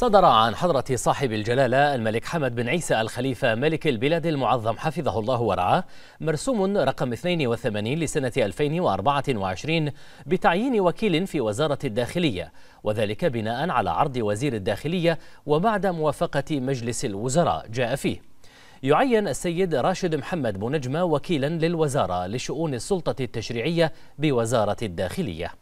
صدر عن حضرة صاحب الجلالة الملك حمد بن عيسى الخليفة ملك البلاد المعظم حفظه الله ورعاه مرسوم رقم 82 لسنة 2024 بتعيين وكيل في وزارة الداخلية وذلك بناء على عرض وزير الداخلية وبعد موافقة مجلس الوزراء جاء فيه يعين السيد راشد محمد بنجمة وكيلا للوزارة لشؤون السلطة التشريعية بوزارة الداخلية